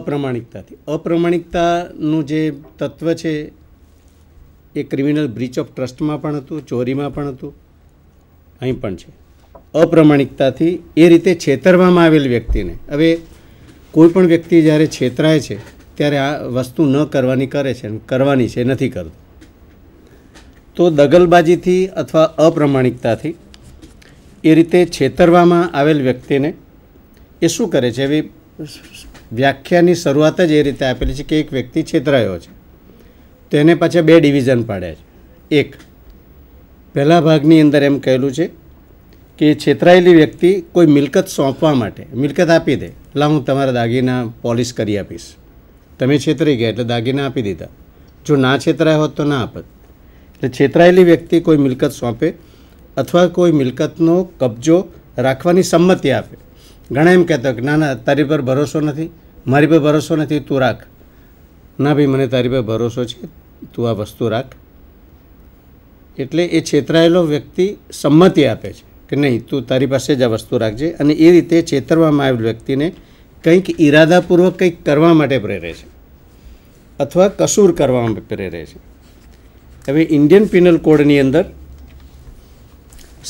અપ્રમાણિકતાથી અપ્રમાણિકતાનું જે તત્વ છે એ ક્રિમિનલ બ્રીચ ઓફ ટ્રસ્ટમાં પણ હતું ચોરીમાં પણ હતું અહીં પણ છે અપ્રમાણિકતાથી એ રીતે છેતરવામાં આવેલ વ્યક્તિને હવે કોઈ પણ વ્યક્તિ જ્યારે છેતરાય છે ત્યારે આ વસ્તુ ન કરવાની કરે છે કરવાની છે નથી કરતું તો દગલબાજીથી અથવા અપ્રમાણિકતાથી એ રીતે છેતરવામાં આવેલ વ્યક્તિને એ શું કરે છે એવી વ્યાખ્યાની શરૂઆત જ એ રીતે આપેલી છે કે એક વ્યક્તિ છેતરાયો છે તેને પાછા બે ડિવિઝન પાડ્યા છે એક પહેલા ભાગની અંદર એમ કહેલું છે કે છેતરાયેલી વ્યક્તિ કોઈ મિલકત સોંપવા માટે મિલકત આપી દે એટલે હું તમારા દાગીના પોલિશ કરી આપીશ તમે છેતરી ગયા એટલે દાગીના આપી દીધા જો ના છેતરાય હોત તો ના આપત એટલે છેતરાયેલી વ્યક્તિ કોઈ મિલકત સોંપે અથવા કોઈ મિલકતનો કબજો રાખવાની સંમતિ આપે ઘણા એમ કહેતા કે ના ના તારી પર ભરોસો નથી મારી પર ભરોસો નથી તું રાખ ના ભાઈ મને તારી પર ભરોસો છે તું આ વસ્તુ રાખ એટલે એ છેતરાયેલો વ્યક્તિ સંમતિ આપે છે કે નહીં તું તારી પાસે જ આ વસ્તુ રાખજે અને એ રીતે છેતરવામાં આવેલ વ્યક્તિને કંઈક ઈરાદાપૂર્વક કંઈક કરવા માટે પ્રેરે છે અથવા કસૂર કરવામાં પ્રેરે છે હવે ઇન્ડિયન પિનલ કોડની અંદર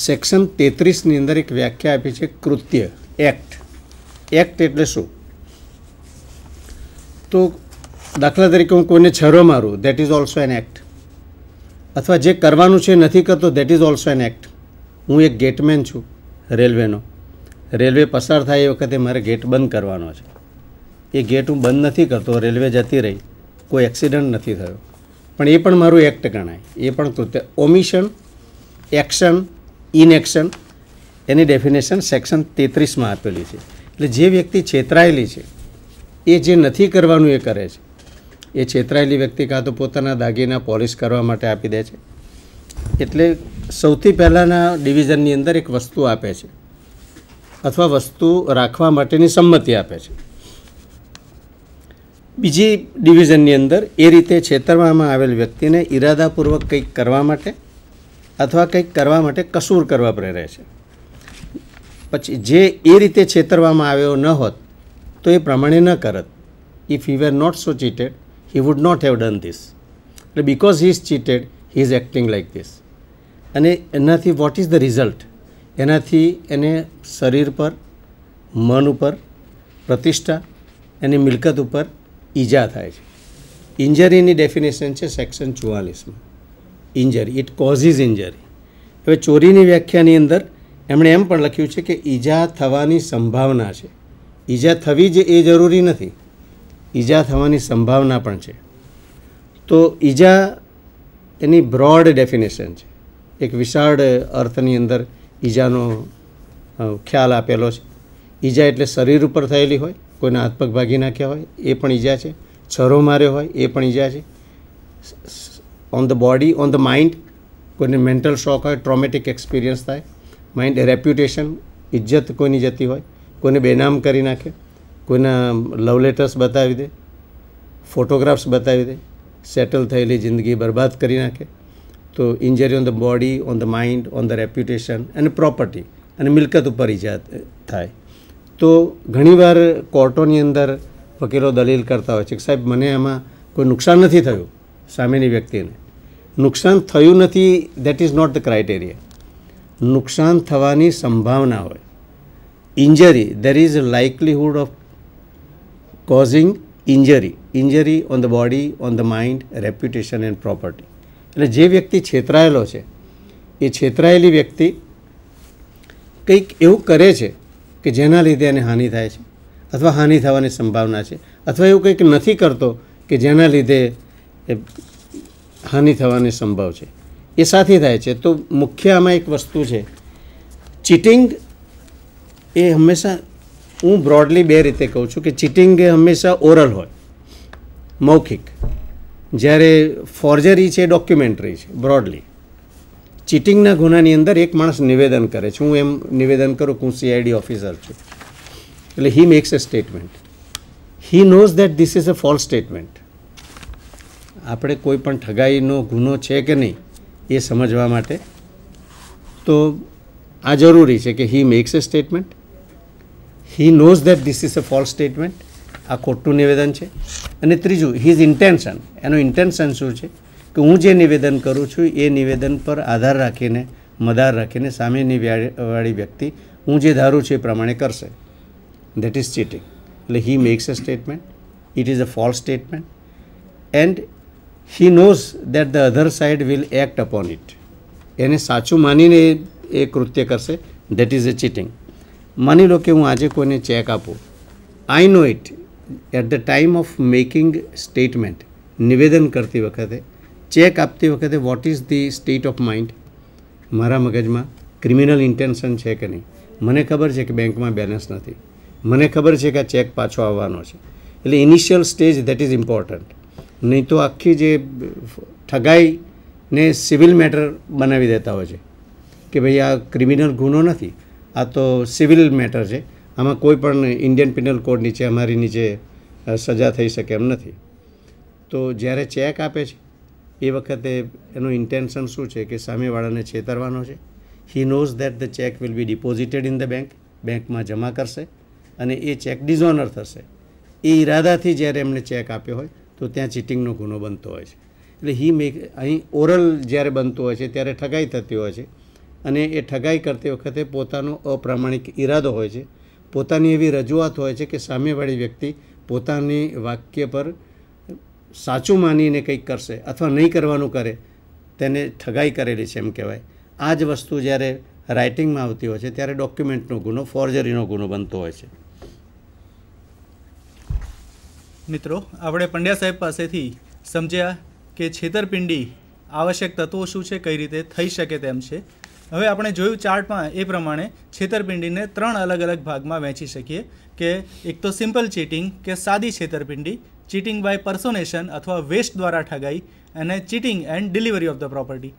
સેક્શન તેત્રીસની અંદર એક વ્યાખ્યા આપી છે કૃત્ય એક્ટ એક્ટ એટલે શું તો દાખલા તરીકે હું કોઈને છરો મારું that is also an act અથવા જે કરવાનું છે નથી કરતો that is also an act હું એક ગેટમેન છું રેલવેનો રેલવે પસાર થાય એ વખતે મારે ગેટ બંધ કરવાનો છે એ ગેટ હું બંધ નથી કરતો રેલવે જતી રહી કોઈ એક્સિડન્ટ નથી થયો પણ એ પણ મારું એક્ટ ગણાય એ પણ કૃત્ય ઓમિશન એક્શન ઇનએક્શન એની ડેફિનેશન સેક્શન તેત્રીસમાં આપેલી છે એટલે જે વ્યક્તિ છેતરાયેલી છે એ જે નથી કરવાનું એ કરે છે એ છેતરાયેલી વ્યક્તિ કાં તો પોતાના દાગીના પોલિશ કરવા માટે આપી દે છે એટલે સૌથી પહેલાંના ડિવિઝનની અંદર એક વસ્તુ આપે છે અથવા વસ્તુ રાખવા માટેની સંમતિ આપે છે બીજી ડિવિઝનની અંદર એ રીતે છેતરવામાં આવેલ વ્યક્તિને ઈરાદાપૂર્વક કંઈક કરવા માટે અથવા કંઈક કરવા માટે કસૂર કરવા પ્રેરે છે પછી જે એ રીતે છેતરવામાં આવ્યો ન હોત તો એ પ્રમાણે ન કરત if he were not so cheated he would not have done this એટલે because he is cheated he is acting like this અને એનાથી વોટ ઇઝ ધ રિઝલ્ટ એનાથી એને શરીર પર મન ઉપર પ્રતિષ્ઠા એની મિલકત ઉપર ઈજા થાય છે ઇન્જરીની ડેફિનેશન છે સેક્શન ચુવાલીસમાં ઇન્જરી ઇટ કોઝિઝ ઇન્જરી હવે ચોરીની વ્યાખ્યાની અંદર એમણે એમ પણ લખ્યું છે કે ઈજા થવાની સંભાવના છે ઈજા થવી જ એ જરૂરી નથી ઈજા થવાની સંભાવના પણ છે તો ઈજા એની બ્રોડ ડેફિનેશન છે એક વિશાળ અર્થની અંદર ઈજાનો ખ્યાલ આપેલો છે ઈજા એટલે શરીર ઉપર થયેલી હોય કોઈના હાથ પગ ભાગી નાખ્યા હોય એ પણ ઈજા છે છરો માર્યો હોય એ પણ ઈજા છે on the body on the mind કોઈને મેન્ટલ શોક હોય ટ્રોમેટિક એક્સપિરિયન્સ થાય માઇન્ડ રેપ્યુટેશન ઇજ્જત કોઈની જતી હોય કોઈને બેનામ કરી નાખે કોઈના લવ લેટર્સ બતાવી દે ફોટોગ્રાફ્સ બતાવી દે સેટલ થયેલી જિંદગી બરબાદ કરી નાખે તો injury on the body on the mind on the reputation અને પ્રોપર્ટી અને મિલકત ઉપર ઇજા થાય તો ઘણીવાર કોર્ટોની અંદર વકીલો દલીલ કરતા હોય છે કે સાહેબ મને આમાં કોઈ નુકસાન નથી થયું સામેની વ્યક્તિને નુકસાન થયું નથી that is not the criteria નુકસાન થવાની સંભાવના હોય injury there is likelihood of causing injury injury on the body on the mind reputation and property એટલે જે વ્યક્તિ છેતરાયેલો છે એ છેતરાયેલી વ્યક્તિ કંઈક એવું કરે છે કે જેના લીધે એને હાનિ થાય છે અથવા હાનિ થવાની સંભાવના છે અથવા એવું કંઈક નથી કરતો કે જેના લીધે હાનિ થવાની સંભવ છે એ સાથી થાય છે તો મુખ્ય આમાં એક વસ્તુ છે ચીટિંગ એ હંમેશા હું બ્રોડલી બે રીતે કહું છું કે ચીટિંગ એ હંમેશા ઓરલ હોય મૌખિક જ્યારે ફોર્જરી છે ડોક્યુમેન્ટરી છે બ્રોડલી ચીટિંગના ગુનાની અંદર એક માણસ નિવેદન કરે છે હું એમ નિવેદન કરું કે હું સીઆઈડી ઓફિસર છું એટલે he makes a statement he knows that this is a false statement આપણે કોઈ પણ ઠગાઈનો ગુનો છે કે નહીં એ સમજવા માટે તો આ જરૂરી છે કે he makes a statement he knows that this is a false statement આ ખોટું નિવેદન છે અને ત્રીજું હિઝ ઇન્ટેન્શન એનું ઇન્ટેન્શન શું છે કે હું જે નિવેદન કરું છું એ નિવેદન પર આધાર રાખીને મદાર રાખીને સામેની વાળી વ્યક્તિ હું જે ધારું છું એ પ્રમાણે કરશે દેટ ઇઝ ચીટિંગ એટલે he makes a statement it is a false statement and he knows that the other side will act upon it એને સાચું માનીને એ કૃત્ય કરશે દેટ ઇઝ એ ચીટિંગ માની લો કે હું આજે કોઈને ચેક આપું I know it at the time of making statement નિવેદન કરતી વખતે ચેક આપતી વખતે what is the state of mind મારા મગજમાં ક્રિમિનલ ઇન્ટેન્શન છે કે નહીં મને ખબર છે કે બેંકમાં બેલેન્સ નથી મને ખબર છે કે આ ચેક પાછો આવવાનો છે એટલે initial stage that is important નહીં તો આખી જે ઠગાઈને સિવિલ મેટર બનાવી દેતા હોય છે કે ભાઈ આ ક્રિમિનલ ગુનો નથી આ તો સિવિલ મેટર છે આમાં કોઈ પણ ઇન્ડિયન પિનલ કોડ નીચે અમારી નીચે સજા થઈ શકે એમ નથી તો જ્યારે ચેક આપે છે એ વખતે એનું ઇન્ટેન્શન શું છે કે સામેવાળાને છેતરવાનો છે he knows that the cheque will be deposited in the bank બેંકમાં જમા કરશે અને એ ચેક ડિઝોનર થશે એ ઈરાદાથી જ્યારે એમણે ચેક આપ્યો હોય તો ત્યાં ચીટિંગનો ગુનો બનતો હોય છે એટલે હી મેક અહીં ઓરલ જ્યારે બનતો હોય છે ત્યારે ઠગાઈ થતી હોય છે અને એ ઠગાઈ કરતી વખતે પોતાનો અપ્રામાણિક ઈરાદો હોય છે પોતાની એવી રજૂઆત હોય છે કે સામેવાળી વ્યક્તિ પોતાની વાક્ય પર સાચું માનીને કંઈક કરશે અથવા નહીં કરવાનું કરે તેને ઠગાઈ કરેલી છે એમ કહેવાય આ જ વસ્તુ જ્યારે રાઇટિંગમાં આવતી હોય છે ત્યારે ડોક્યુમેન્ટનો ગુનો ફોર્જરીનો ગુનો બનતો હોય છે મિત્રો આપણે પંડ્યા સાહેબ પાસેથી સમજ્યા કે છેતરપિંડી આવશ્યક તત્વો શું છે કઈ રીતે થઈ શકે તેમ છે હવે આપણે જોયું ચાર્ટમાં એ પ્રમાણે છેતરપિંડીને ત્રણ અલગ અલગ ભાગમાં વહેંચી શકીએ કે એક તો સિમ્પલ ચીટિંગ કે સાદી છેતરપિંડી ચીટિંગ બાય પર્સોનેશન અથવા વેસ્ટ દ્વારા ઠગાઈ અને cheating and delivery of the property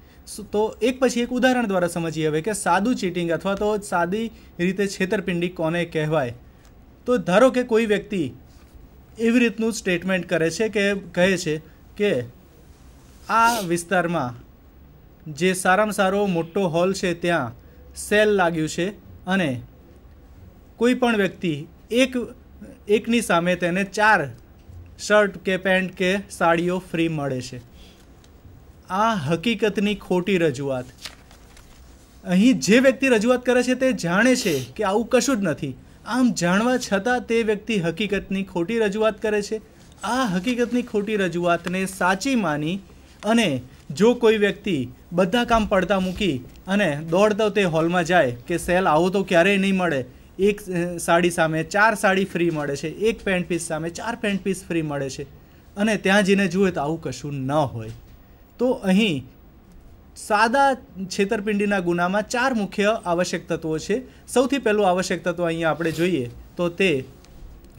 તો એક પછી એક ઉદાહરણ દ્વારા સમજીએ હવે કે સાદું ચીટિંગ અથવા તો સાદી રીતે છેતરપિંડી કોને કહેવાય તો ધારો કે કોઈ વ્યક્તિ એવી રીતનું સ્ટેટમેન્ટ કરે છે કે કહે છે કે આ વિસ્તારમાં જે સારામાં સારો મોટો હોલ છે ત્યાં સેલ લાગ્યું છે અને કોઈ પણ વ્યક્તિ એક એકની સામે તેને ચાર શર્ટ કે પેન્ટ કે સાડીઓ ફ્રી મળે છે આ હકીકતની ખોટી રજૂઆત અહીં જે વ્યક્તિ રજૂઆત કરે છે તે જાણે છે કે આવું કશું જ નથી આમ જાણવા છતાં તે વ્યક્તિ હકીકતની ખોટી રજૂઆત કરે છે આ હકીકતની ખોટી રજૂઆતને સાચી માની અને જો કોઈ વ્યક્તિ બધા કામ પડતા મૂકી અને દોડતો તે હોલમાં જાય કે સેલ આવો તો ક્યારેય નહીં મળે એક સાડી સામે ચાર સાડી ફ્રી મળે છે એક પેન્ટ પીસ સામે ચાર પેન્ટ પીસ ફ્રી મળે છે અને ત્યાં જઈને જુએ તો આવું કશું ન હોય તો અહીં સાદા છેતરપિંડીના ગુનામાં ચાર મુખ્ય આવશ્યક તત્વો છે સૌથી પહેલું આવશ્યક તત્વ અહીંયા આપણે જોઈએ તો તે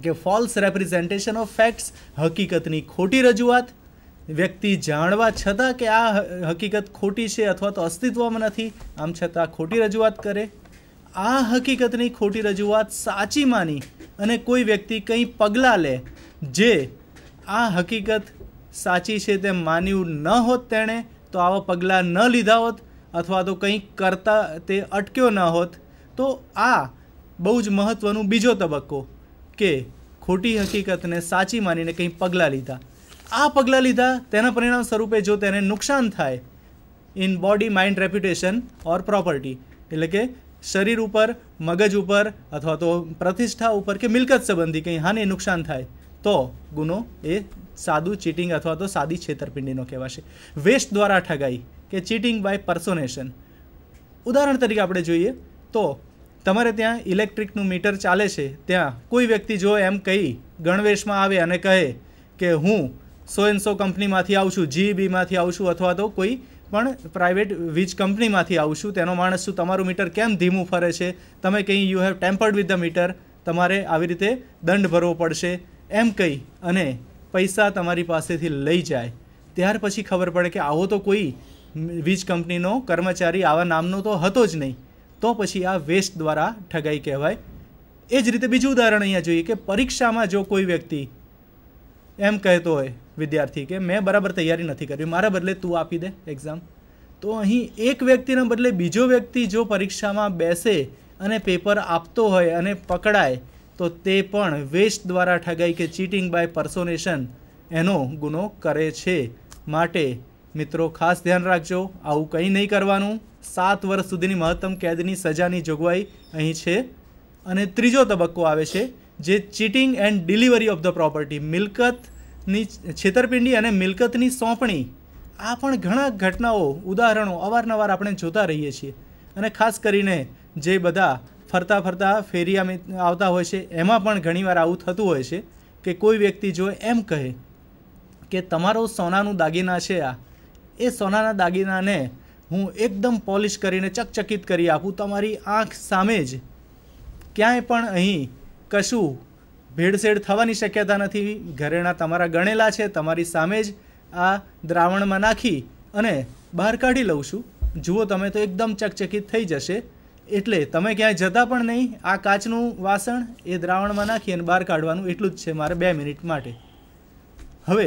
કે ફોલ્સ રેપ્રેઝેન્ટેશન ઓફ ફેક્ટ્સ હકીકતની ખોટી રજૂઆત વ્યક્તિ જાણવા છતાં કે આ હકીકત ખોટી છે અથવા તો અસ્તિત્વમાં નથી આમ છતાં ખોટી રજૂઆત કરે આ હકીકતની ખોટી રજૂઆત સાચી માની અને કોઈ વ્યક્તિ કંઈ પગલાં લે જે આ હકીકત સાચી છે તેમ માન્યું ન હોત તેણે તો આવા પગલાં ન લીધા હોત અથવા તો કંઈક કરતા તે અટક્યો ન હોત તો આ બહુ જ મહત્ત્વનું બીજો તબક્કો કે ખોટી હકીકતને સાચી માનીને કંઈ પગલાં લીધા આ પગલાં લીધા તેના પરિણામ સ્વરૂપે જો તેને નુકસાન થાય in body mind reputation or property એટલે કે શરીર ઉપર મગજ ઉપર અથવા તો પ્રતિષ્ઠા ઉપર કે મિલકત સંબંધી કંઈ હાને નુકસાન થાય તો ગુનો એ સાદું ચીટિંગ અથવા તો સાદી છેતરપિંડીનો કહેવાશે વેસ્ટ દ્વારા ઠગાઈ કે ચીટિંગ બાય પર્સોનેશન ઉદાહરણ તરીકે આપણે જોઈએ તો તમારે ત્યાં ઇલેક્ટ્રિકનું મીટર ચાલે છે ત્યાં કોઈ વ્યક્તિ જો એમ કહી ગણવેશમાં આવે અને કહે કે હું સો એન્ડ સો કંપનીમાંથી આવું છું જીઈબીમાંથી e આવું છું અથવા તો કોઈ પણ પ્રાઇવેટ વીજ કંપનીમાંથી આવું છું તેનો માણસ શું તમારું મીટર કેમ ધીમું ફરે છે તમે કંઈ you have tampered with the meter તમારે આવી રીતે દંડ ભરવો પડશે એમ કહી અને પૈસા તમારી પાસેથી લઈ જાય ત્યાર પછી ખબર પડે કે આવો તો કોઈ વીજ કંપનીનો કર્મચારી આવા નામનો તો હતો જ નહીં તો પછી આ વેસ્ટ દ્વારા ઠગાઈ કહેવાય એ જ રીતે બીજું ઉદાહરણ અહીંયા જોઈએ કે પરીક્ષામાં જો કોઈ વ્યક્તિ એમ કહેતો હોય વિદ્યાર્થી કે મેં બરાબર તૈયારી નથી કરી મારા બદલે તું આપી દે એક્ઝામ તો અહીં એક વ્યક્તિના બદલે બીજો વ્યક્તિ જો પરીક્ષામાં બેસે અને પેપર આપતો હોય અને પકડાય તો તે પણ વેસ્ટ દ્વારા ઠગાઈ કે ચીટિંગ બાય પર્સોનેશન એનો ગુનો કરે છે માટે મિત્રો ખાસ ધ્યાન રાખજો આવું કંઈ નહીં કરવાનું સાત વર્ષ સુધીની મહત્તમ કેદની સજાની જોગવાઈ અહીં છે અને ત્રીજો તબક્કો આવે છે જે cheating and delivery of the property મિલકતની છેતરપિંડી અને મિલકતની સોંપણી આ પણ ઘણા ઘટનાઓ ઉદાહરણો અવારનવાર આપણે જોતા રહીએ છીએ અને ખાસ કરીને જે બધા ફરતા ફરતા ફેરી અમે આવતા હોય છે એમાં પણ ઘણીવાર આવું થતું હોય છે કે કોઈ વ્યક્તિ જો એમ કહે કે તમારો સોનાનું દાગીના છે આ એ સોનાના દાગીનાને હું એકદમ પોલિશ કરીને ચકચકિત કરી આપું તમારી આંખ સામે જ ક્યાંય પણ અહીં કશું ભેળસેળ થવાની શક્યતા નથી ઘરેણા તમારા ગણેલા છે તમારી સામે જ આ દ્રાવણમાં નાખી અને બહાર કાઢી લઉં છું જુઓ તમે તો એકદમ ચકચકિત થઈ જશે એટલે તમે ક્યાંય જતા પણ નહીં આ કાચનું વાસણ એ દ્રાવણમાં નાખી અને બહાર કાઢવાનું એટલું જ છે મારે બે મિનિટ માટે હવે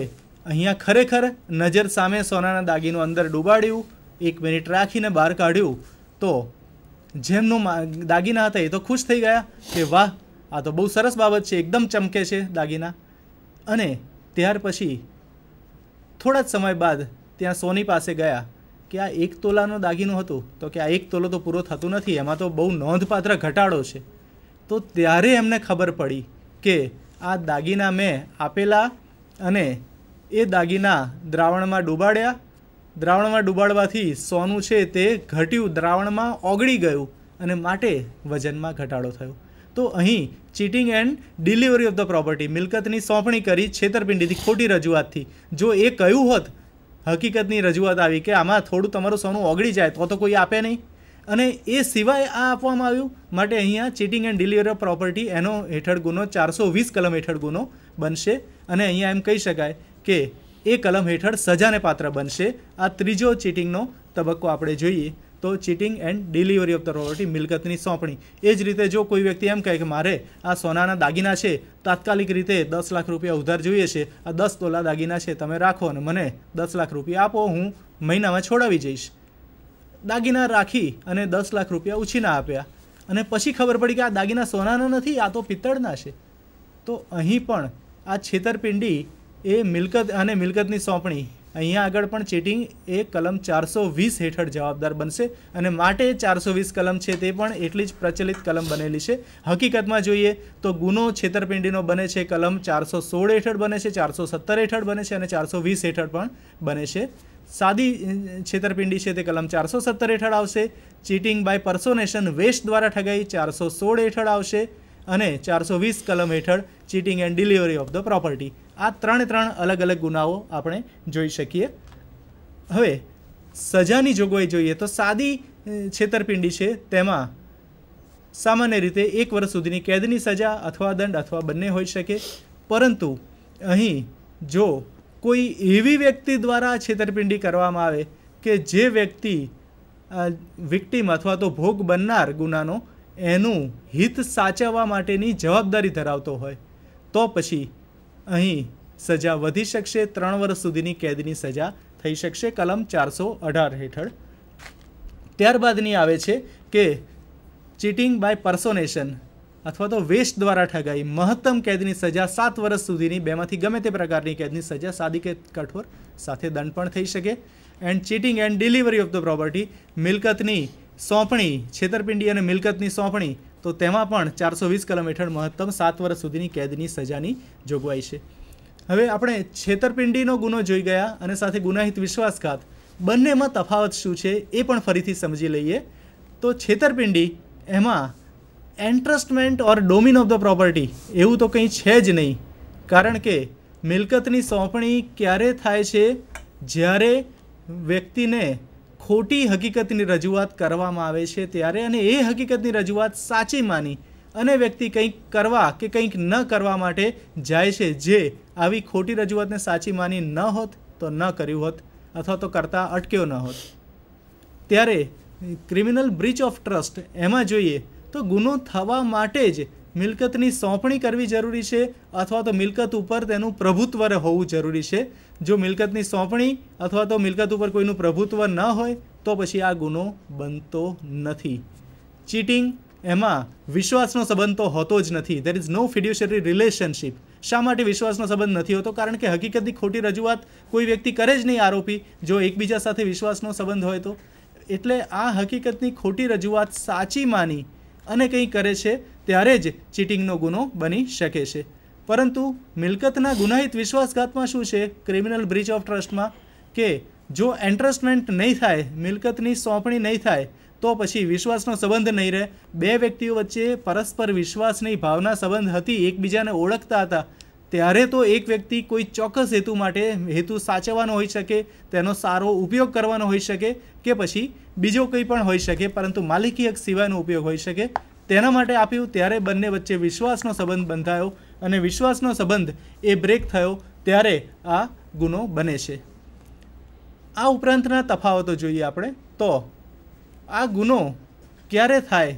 અહીંયા ખરેખર નજર સામે સોનાના દાગીનું અંદર ડૂબાડ્યું એક મિનિટ રાખીને બહાર કાઢ્યું તો જેમનું દાગીના હતા એ તો ખુશ થઈ ગયા કે વાહ આ તો બહુ સરસ બાબત છે એકદમ ચમકે છે દાગીના અને ત્યાર પછી થોડા જ સમય બાદ ત્યાં સોની પાસે ગયા કે આ એક તોલાનો દાગીનો હતો તો કે આ એક તોલો તો પૂરો થતો નથી એમાં તો બહુ નોંધપાત્ર ઘટાડો છે તો ત્યારે એમને ખબર પડી કે આ દાગીના મેં આપેલા અને એ દાગીના દ્રાવણમાં ડૂબાડ્યા દ્રાવણમાં ડૂબાડવાથી સોનું છે તે ઘટ્યું દ્રાવણમાં ઓગળી ગયું અને માટે વજનમાં ઘટાડો થયો તો અહીં cheating and delivery of the property મિલકતની સોંપણી કરી છેતરપિંડીથી ખોટી રજૂઆતથી જો એ કહ્યું હોત હકીકતની રજૂઆત આવી કે આમાં થોડું તમારું સોનું ઓગળી જાય તો તો કોઈ આપે નહીં અને એ સિવાય આ આપવામાં આવ્યું માટે અહીંયા ચીટિંગ એન્ડ ડિલિવર પ્રોપર્ટી એનો હેઠળ ગુનો ચારસો વીસ કલમ હેઠળ ગુનો બનશે અને અહીંયા એમ કહી શકાય કે એ કલમ હેઠળ સજાને પાત્ર બનશે આ ત્રીજો ચીટિંગનો તબક્કો આપણે જોઈએ તો cheating and delivery of the property મિલકતની સોંપણી એ જ રીતે જો કોઈ વ્યક્તિ એમ કહે કે મારે આ સોનાના દાગીના છે તાત્કાલિક રીતે દસ લાખ રૂપિયા ઉધાર જોઈએ છે આ દસ તોલા દાગીના છે તમે રાખો અને મને દસ લાખ રૂપિયા આપો હું મહિનામાં છોડાવી જઈશ દાગીના રાખી અને દસ લાખ રૂપિયા ઉછીના આપ્યા અને પછી ખબર પડી કે આ દાગીના સોનાના નથી આ તો પિત્તળના છે તો અહીં પણ આ છેતરપિંડી એ મિલકત અને મિલકતની સોંપણી અહીંયા આગળ પણ ચીટિંગ એ કલમ ચારસો વીસ હેઠળ જવાબદાર બનશે અને માટે ચારસો વીસ કલમ છે તે પણ એટલી જ પ્રચલિત કલમ બનેલી છે હકીકતમાં જોઈએ તો ગુનો છેતરપિંડીનો બને છે કલમ ચારસો સોળ હેઠળ બને છે ચારસો સત્તર હેઠળ બને છે અને ચારસો વીસ હેઠળ પણ બને છે સાદી છેતરપિંડી છે તે કલમ ચારસો સત્તર હેઠળ આવશે ચીટિંગ બાય પર્સોનેશન વેસ્ટ દ્વારા ઠગાઈ ચારસો સોળ હેઠળ આવશે અને ચારસો વીસ કલમ હેઠળ cheating and delivery of the property આ ત્રણે ત્રણ અલગ અલગ ગુનાઓ આપણે જોઈ શકીએ હવે સજાની જોગવાઈ જોઈએ તો સાદી છેતરપિંડી છે તેમાં સામાન્ય રીતે એક વર્ષ સુધીની કેદની સજા અથવા દંડ અથવા બંને હોઈ શકે પરંતુ અહીં જો કોઈ એવી વ્યક્તિ દ્વારા છેતરપિંડી કરવામાં આવે કે જે વ્યક્તિ વિક્ટીમ અથવા તો ભોગ બનનાર ગુનાનો એનું હિત સાચવવા માટેની જવાબદારી ધરાવતો હોય તો પછી અહીં સજા વધી શકશે ત્રણ વર્ષ સુધીની કેદની સજા થઈ શકશે કલમ ચારસો અઢાર હેઠળ ત્યારબાદની આવે છે કે ચીટિંગ બાય પર્સોનેશન અથવા તો વેસ્ટ દ્વારા ઠગાઈ મહત્તમ કેદની સજા સાત વર્ષ સુધીની બેમાંથી ગમે તે પ્રકારની કેદની સજા સાદી કે કઠોર સાથે દંડ પણ થઈ શકે and cheating and delivery of the property મિલકતની સોંપણી છેતરપિંડી અને મિલકતની સોંપણી તો તેમાં પણ ચારસો વીસ કલમ હેઠળ મહત્તમ સાત વર્ષ સુધીની કેદની સજાની જોગવાઈ છે હવે આપણે છેતરપિંડીનો ગુનો જોઈ ગયા અને સાથે ગુનાહિત વિશ્વાસઘાત બંનેમાં તફાવત શું છે એ પણ ફરીથી સમજી લઈએ તો છેતરપિંડી એમાં entrustment or dominion of the property એવું તો કંઈ છે જ નહીં કારણ કે મિલકતની સોંપણી ક્યારે થાય છે જ્યારે વ્યક્તિને ખોટી હકીકતની રજૂઆત કરવામાં આવે છે ત્યારે અને એ હકીકતની રજૂઆત સાચી માની અને વ્યક્તિ કંઈક કરવા કે કંઈક ન કરવા માટે જાય છે જે આવી ખોટી રજૂઆતને સાચી માની ન હોત તો ન કર્યું હોત અથવા તો કરતાં અટક્યો ન હોત ત્યારે ક્રિમિનલ બ્રિચ ઓફ ટ્રસ્ટ એમાં જોઈએ તો ગુનો થવા માટે જ મિલકતની સોંપણી કરવી જરૂરી છે અથવા તો મિલકત ઉપર તેનું પ્રભુત્વ હોવું જરૂરી છે જો મિલકતની સોંપણી અથવા તો મિલકત ઉપર કોઈનું પ્રભુત્વ ન હોય તો પછી આ ગુનો બનતો નથી ચીટિંગ એમાં વિશ્વાસનો સંબંધ તો હોતો જ નથી દેર ઇઝ નો ફિડ્યુશરી રિલેશનશીપ શા માટે વિશ્વાસનો સંબંધ નથી હોતો કારણ કે હકીકતની ખોટી રજૂઆત કોઈ વ્યક્તિ કરે જ નહીં આરોપી જો એકબીજા સાથે વિશ્વાસનો સંબંધ હોય તો એટલે આ હકીકતની ખોટી રજૂઆત સાચી માની અને કંઈ કરે છે ત્યારે જ ચીટિંગનો ગુનો બની શકે છે પરંતુ મિલકતના ગુનાહિત વિશ્વાસઘાતમાં શું છે ક્રિમિનલ બ્રિજ ઓફ ટ્રસ્ટમાં કે જો એન્ટ્રસ્ટમેન્ટ નહીં થાય મિલકતની સોંપણી નહીં થાય તો પછી વિશ્વાસનો સંબંધ નહીં રહે બે વ્યક્તિઓ વચ્ચે પરસ્પર વિશ્વાસની ભાવના સંબંધ હતી એકબીજાને ઓળખતા હતા ત્યારે તો એક વ્યક્તિ કોઈ ચોક્કસ હેતુ માટે હેતુ સાચવવાનો હોઈ શકે તેનો સારો ઉપયોગ કરવાનો હોઈ શકે કે પછી બીજો કંઈ પણ હોઈ શકે પરંતુ માલિકી હક સિવાયનો ઉપયોગ હોઈ શકે તેના માટે આપ્યું ત્યારે બંને વચ્ચે વિશ્વાસનો સંબંધ બંધાયો અને વિશ્વાસનો સંબંધ એ બ્રેક થયો ત્યારે આ ગુનો બને છે આ ઉપરાંતના તફાવતો જોઈએ આપણે તો આ ગુનો ક્યારે થાય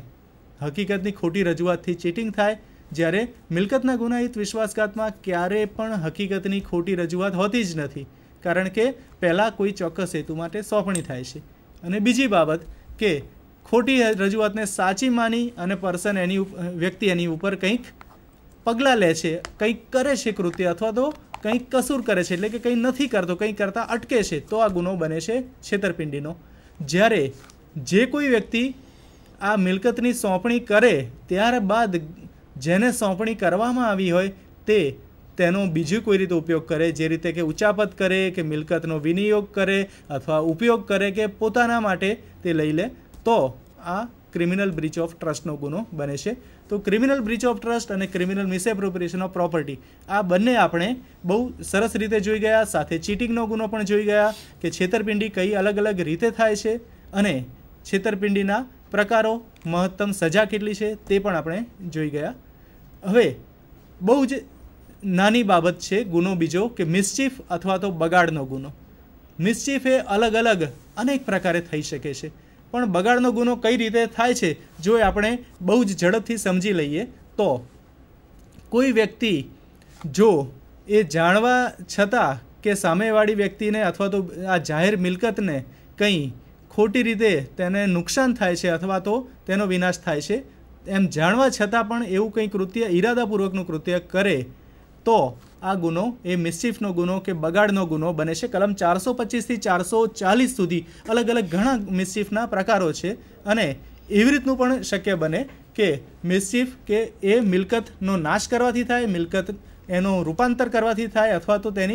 હકીકતની ખોટી રજૂઆતથી ચીટિંગ થાય જ્યારે મિલકતના ગુનાહિત વિશ્વાસઘાતમાં ક્યારે પણ હકીકતની ખોટી રજૂઆત હોતી જ નથી કારણ કે પહેલાં કોઈ ચોક્કસ હેતુ માટે સોંપણી થાય છે અને બીજી બાબત કે ખોટી રજૂઆતને સાચી માની અને પર્સન એની વ્યક્તિ એની ઉપર કંઈક પગલાં લે છે કંઈક કરે છે કૃત્ય અથવા તો કંઈક કસૂર કરે છે એટલે કે કંઈ નથી કરતો કંઈ કરતાં અટકે છે તો આ ગુનો બને છે છેતરપિંડીનો જ્યારે જે કોઈ વ્યક્તિ આ મિલકતની સોંપણી કરે ત્યારબાદ જેને સોંપણી કરવામાં આવી હોય તે તેનો બીજી કોઈ રીતે ઉપયોગ કરે જે રીતે કે ઉચાપત કરે કે મિલકતનો વિનિયોગ કરે અથવા ઉપયોગ કરે કે પોતાના માટે તે લઈ લે તો આ ક્રિમિનલ બ્રિચ ઓફ ટ્રસ્ટનો ગુનો બને છે તો ક્રિમિનલ બ્રિચ ઓફ ટ્રસ્ટ અને ક્રિમિનલ મિસએપ્રોપ્રિએશન ઓફ પ્રોપર્ટી આ બંને આપણે બહુ સરસ રીતે જોઈ ગયા સાથે ચીટિંગનો ગુનો પણ જોઈ ગયા કે છેતરપિંડી કઈ અલગ અલગ રીતે થાય છે અને છેતરપિંડીના પ્રકારો મહત્તમ સજા કેટલી છે તે પણ આપણે જોઈ ગયા હવે બહુ જ નાની બાબત છે ગુનો બીજો કે મિસચીફ અથવા તો બગાડનો ગુનો મિસચીફ એ અલગ અલગ અનેક પ્રકારે થઈ શકે છે પણ બગાડનો ગુનો કઈ રીતે થાય છે જો એ આપણે બહુ જ ઝડપથી સમજી લઈએ તો કોઈ વ્યક્તિ જો એ જાણવા છતાં કે સામેવાળી વ્યક્તિને અથવા તો આ જાહેર મિલકતને કંઈ ખોટી રીતે તેને નુકસાન થાય છે અથવા તો તેનો વિનાશ થાય છે એમ જાણવા છતાં પણ એવું કંઈ કૃત્ય ઈરાદાપૂર્વકનું કૃત્ય કરે તો આ ગુનો એ મિસ્ચીફનો ગુનો કે બગાડનો ગુનો બને છે કલમ ચારસો પચીસથી ચારસો ચાલીસ સુધી અલગ અલગ ઘણા મિસ્ચીફના પ્રકારો છે અને એવી રીતનું પણ શક્ય બને કે મિસ્ચીફ કે એ મિલકતનો નાશ કરવાથી થાય મિલકત એનું રૂપાંતર કરવાથી થાય અથવા તો તેની